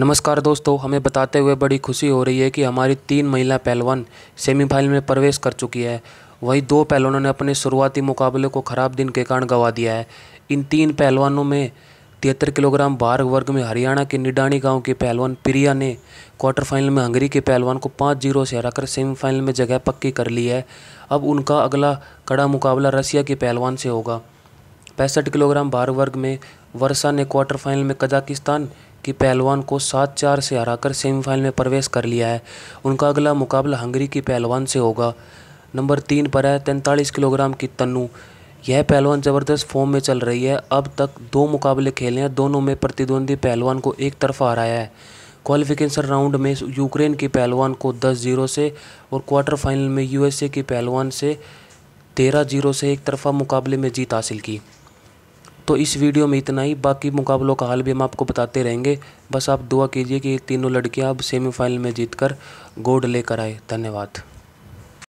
नमस्कार दोस्तों हमें बताते हुए बड़ी खुशी हो रही है कि हमारी तीन महिला पहलवान सेमीफाइनल में प्रवेश कर चुकी है वहीं दो पहलवानों ने अपने शुरुआती मुकाबले को ख़राब दिन के कारण गंवा दिया है इन तीन पहलवानों में तिहत्तर किलोग्राम भार वर्ग में हरियाणा के निडानी गांव के पहलवान प्रिया ने क्वार्टर फाइनल में हंगरी के पहलवान को पाँच जीरो से हराकर सेमीफाइनल में जगह पक्की कर ली है अब उनका अगला कड़ा मुकाबला रशिया के पहलवान से होगा पैंसठ किलोग्राम भार वर्ग में वर्षा ने क्वार्टर फाइनल में कजाकिस्तान कि पहलवान को सात चार से हराकर सेमीफाइनल में प्रवेश कर लिया है उनका अगला मुकाबला हंगरी की पहलवान से होगा नंबर तीन पर है तैंतालीस किलोग्राम की तन्नू यह पहलवान ज़बरदस्त फॉर्म में चल रही है अब तक दो मुकाबले खेले हैं दोनों में प्रतिद्वंदी पहलवान को एक तरफा हराया है क्वालिफिकेशन राउंड में यूक्रेन की पहलवान को दस जीरो से और क्वार्टर फाइनल में यूएसए की पहलवान से तेरह जीरो से एक तरफा मुकाबले में जीत हासिल की तो इस वीडियो में इतना ही बाकी मुकाबलों का हाल भी हम आपको बताते रहेंगे बस आप दुआ कीजिए कि तीनों लड़कियां अब सेमीफाइनल में जीतकर गोल्ड लेकर आए धन्यवाद